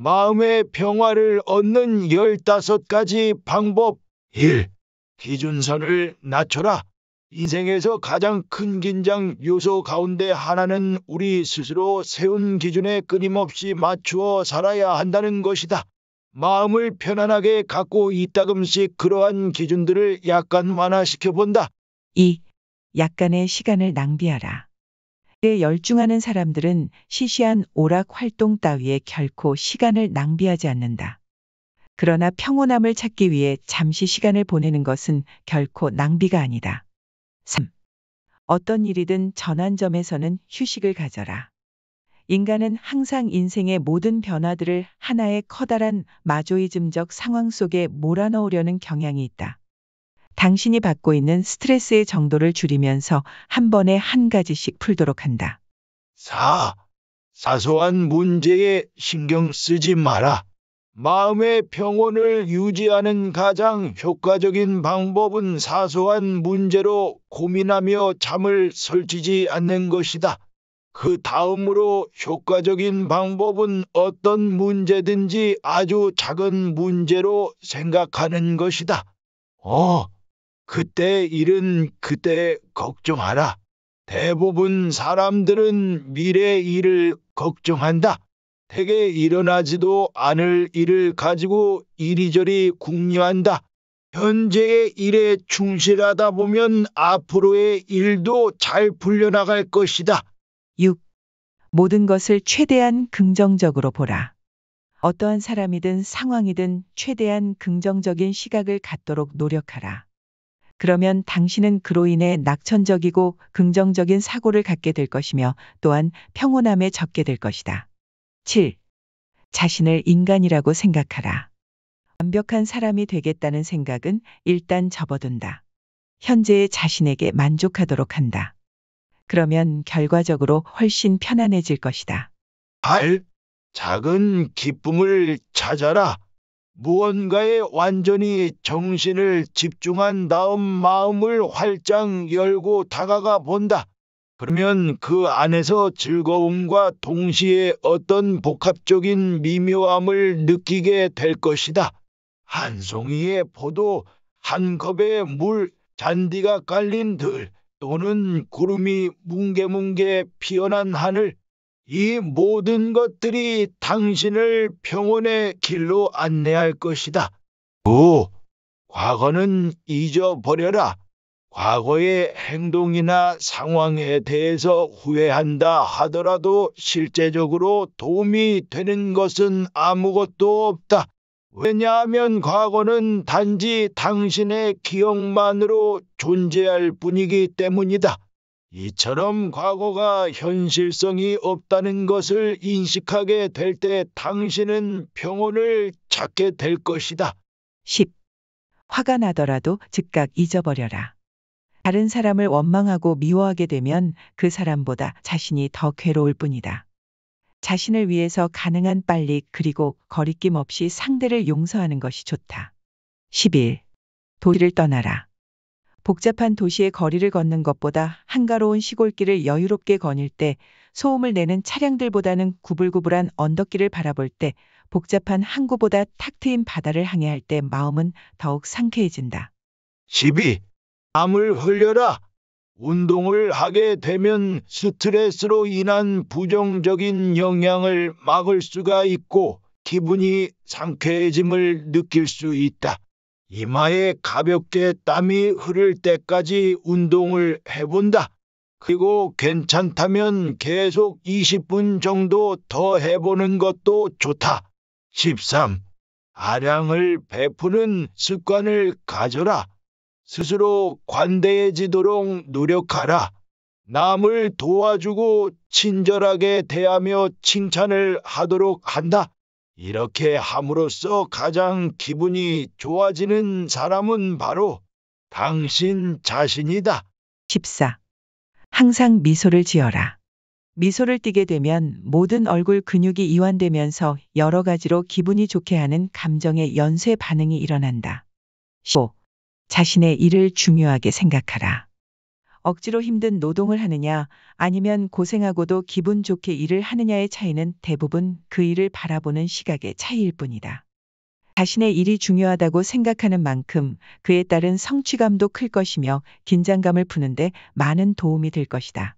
마음의 평화를 얻는 15가지 방법 1. 기준선을 낮춰라. 인생에서 가장 큰 긴장 요소 가운데 하나는 우리 스스로 세운 기준에 끊임없이 맞추어 살아야 한다는 것이다. 마음을 편안하게 갖고 이따금씩 그러한 기준들을 약간 완화시켜 본다. 2. 약간의 시간을 낭비하라. 에 열중하는 사람들은 시시한 오락 활동 따위에 결코 시간을 낭비하지 않는다. 그러나 평온함을 찾기 위해 잠시 시간을 보내는 것은 결코 낭비가 아니다. 3. 어떤 일이든 전환점에서는 휴식을 가져라. 인간은 항상 인생의 모든 변화들을 하나의 커다란 마조이즘적 상황 속에 몰아넣으려는 경향이 있다. 당신이 받고 있는 스트레스의 정도를 줄이면서 한 번에 한 가지씩 풀도록 한다. 4. 사소한 문제에 신경 쓰지 마라. 마음의 평온을 유지하는 가장 효과적인 방법은 사소한 문제로 고민하며 잠을 설치지 않는 것이다. 그 다음으로 효과적인 방법은 어떤 문제든지 아주 작은 문제로 생각하는 것이다. 어. 그때 일은 그때 걱정하라. 대부분 사람들은 미래 의 일을 걱정한다. 대개 일어나지도 않을 일을 가지고 이리저리 궁리한다. 현재의 일에 충실하다 보면 앞으로의 일도 잘 풀려나갈 것이다. 6. 모든 것을 최대한 긍정적으로 보라. 어떠한 사람이든 상황이든 최대한 긍정적인 시각을 갖도록 노력하라. 그러면 당신은 그로 인해 낙천적이고 긍정적인 사고를 갖게 될 것이며 또한 평온함에 적게 될 것이다. 7. 자신을 인간이라고 생각하라. 완벽한 사람이 되겠다는 생각은 일단 접어둔다. 현재의 자신에게 만족하도록 한다. 그러면 결과적으로 훨씬 편안해질 것이다. 8. 작은 기쁨을 찾아라. 무언가에 완전히 정신을 집중한 다음 마음을 활짝 열고 다가가 본다. 그러면 그 안에서 즐거움과 동시에 어떤 복합적인 미묘함을 느끼게 될 것이다. 한 송이의 포도, 한 컵의 물, 잔디가 깔린 들 또는 구름이 뭉게뭉게 피어난 하늘, 이 모든 것들이 당신을 평온의 길로 안내할 것이다. 오, 과거는 잊어버려라. 과거의 행동이나 상황에 대해서 후회한다 하더라도 실제적으로 도움이 되는 것은 아무것도 없다. 왜냐하면 과거는 단지 당신의 기억만으로 존재할 뿐이기 때문이다. 이처럼 과거가 현실성이 없다는 것을 인식하게 될 때 당신은 평온을 찾게 될 것이다. 10. 화가 나더라도 즉각 잊어버려라. 다른 사람을 원망하고 미워하게 되면 그 사람보다 자신이 더 괴로울 뿐이다. 자신을 위해서 가능한 빨리 그리고 거리낌 없이 상대를 용서하는 것이 좋다. 11. 도시를 떠나라. 복잡한 도시의 거리를 걷는 것보다 한가로운 시골길을 여유롭게 거닐 때 소음을 내는 차량들보다는 구불구불한 언덕길을 바라볼 때 복잡한 항구보다 탁 트인 바다를 항해 할때 마음은 더욱 상쾌해진다. 12. 암을 흘려라. 운동을 하게 되면 스트레스로 인한 부정적인 영향을 막을 수가 있고 기분이 상쾌해짐을 느낄 수 있다. 이마에 가볍게 땀이 흐를 때까지 운동을 해본다. 그리고 괜찮다면 계속 20분 정도 더 해보는 것도 좋다. 13. 아량을 베푸는 습관을 가져라. 스스로 관대해지도록 노력하라. 남을 도와주고 친절하게 대하며 칭찬을 하도록 한다. 이렇게 함으로써 가장 기분이 좋아지는 사람은 바로 당신 자신이다. 14. 항상 미소를 지어라. 미소를 띠게 되면 모든 얼굴 근육이 이완되면서 여러 가지로 기분이 좋게 하는 감정의 연쇄 반응이 일어난다. 15. 자신의 일을 중요하게 생각하라. 억지로 힘든 노동을 하느냐 아니면 고생하고도 기분 좋게 일을 하느냐의 차이는 대부분 그 일을 바라보는 시각의 차이일 뿐이다. 자신의 일이 중요하다고 생각하는 만큼 그에 따른 성취감도 클 것이며 긴장감을 푸는데 많은 도움이 될 것이다.